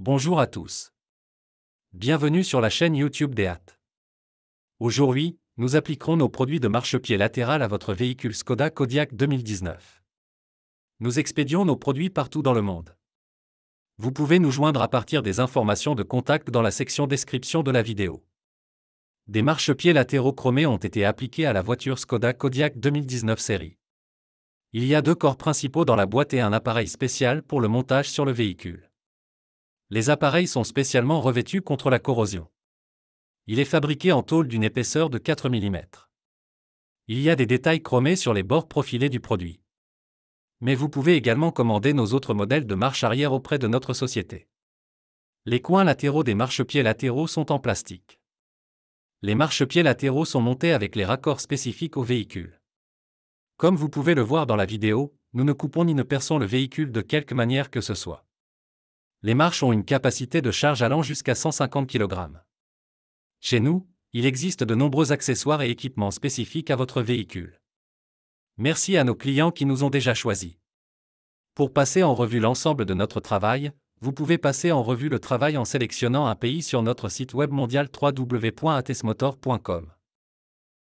Bonjour à tous. Bienvenue sur la chaîne YouTube des hat Aujourd'hui, nous appliquerons nos produits de marchepied latéral à votre véhicule Skoda Kodiak 2019. Nous expédions nos produits partout dans le monde. Vous pouvez nous joindre à partir des informations de contact dans la section description de la vidéo. Des marchepieds latéraux chromés ont été appliqués à la voiture Skoda Kodiak 2019 série. Il y a deux corps principaux dans la boîte et un appareil spécial pour le montage sur le véhicule les appareils sont spécialement revêtus contre la corrosion. Il est fabriqué en tôle d'une épaisseur de 4 mm. Il y a des détails chromés sur les bords profilés du produit. Mais vous pouvez également commander nos autres modèles de marche arrière auprès de notre société. Les coins latéraux des marchepieds latéraux sont en plastique. Les marchepieds latéraux sont montés avec les raccords spécifiques au véhicule. Comme vous pouvez le voir dans la vidéo, nous ne coupons ni ne perçons le véhicule de quelque manière que ce soit les marches ont une capacité de charge allant jusqu'à 150 kg. Chez nous, il existe de nombreux accessoires et équipements spécifiques à votre véhicule. Merci à nos clients qui nous ont déjà choisis. Pour passer en revue l'ensemble de notre travail, vous pouvez passer en revue le travail en sélectionnant un pays sur notre site web mondial www.atesmotor.com.